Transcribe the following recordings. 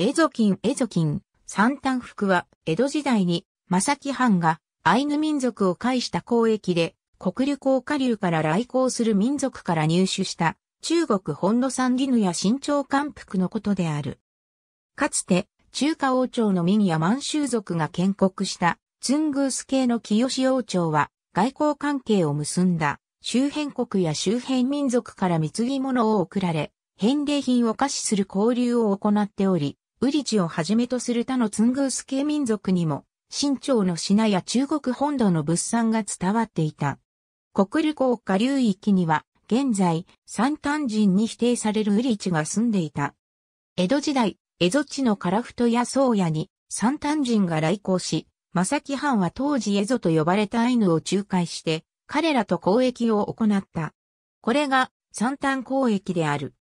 エゾキン、エゾキン、三丹服は、江戸時代に、正木藩が、アイヌ民族を介した交易で、国流降下流から来航する民族から入手した、中国本土産犬や新朝漢服のことである。かつて、中華王朝の民や満州族が建国した、ツングース系の清王朝は、外交関係を結んだ、周辺国や周辺民族から貢ぎ物を贈られ、返礼品を可視する交流を行っており、ウリチをはじめとする他のツングース系民族にも、清朝の品や中国本土の物産が伝わっていた。国流国家流域には、現在、三丹人に否定されるウリチが住んでいた。江戸時代、江戸地の樺太や宗谷に、三丹人が来航し、正木藩は当時江戸と呼ばれたアイヌを仲介して、彼らと交易を行った。これが、三丹交易である。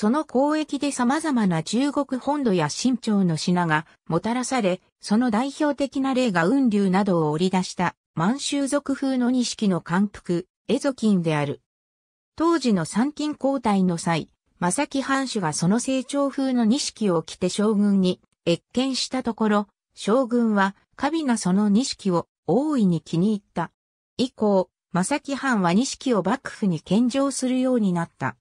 その交易で様々な中国本土や清朝の品がもたらされ、その代表的な例が雲流などを織り出した満州族風の錦の寒服、エゾキンである。当時の参勤交代の際、正木藩主がその成長風の錦を着て将軍に謁見したところ、将軍は、カビがその錦を大いに気に入った。以降、正木藩は錦を幕府に献上するようになった。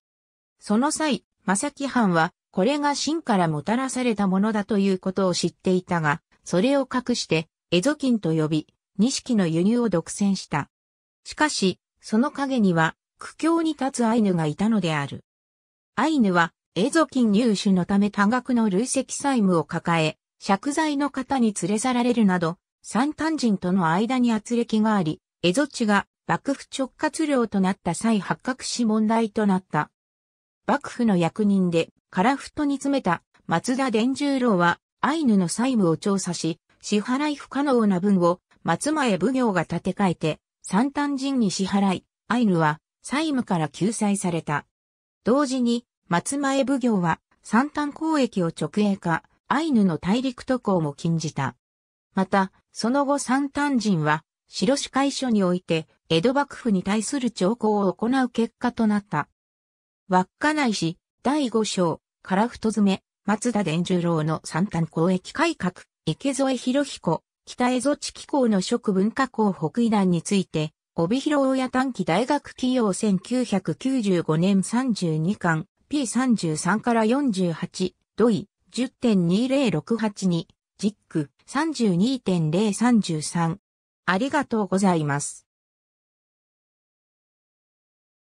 その際、正木藩は、これが真からもたらされたものだということを知っていたが、それを隠して、エゾ金と呼び、錦の輸入を独占した。しかし、その陰には、苦境に立つアイヌがいたのである。アイヌは、エゾ金入手のため多額の累積債務を抱え、借財の方に連れ去られるなど、三端人との間に圧力があり、エゾ地が幕府直轄領となった際発覚し問題となった。幕府の役人で、カラフトに詰めた松田伝十郎は、アイヌの債務を調査し、支払い不可能な分を松前奉行が立て替えて、三丹人に支払い、アイヌは債務から救済された。同時に、松前奉行は三丹交易を直営化、アイヌの大陸渡航も禁じた。また、その後三丹人は、白市会所において、江戸幕府に対する徴候を行う結果となった。稚内市、第5章、フ太詰め、松田伝十郎の三端公益改革、池添博彦、北蝦夷地機構の食文化校北医団について、帯広親短期大学企業1995年32巻 P33 から48土井10.2068にジック32.033ありがとうございます。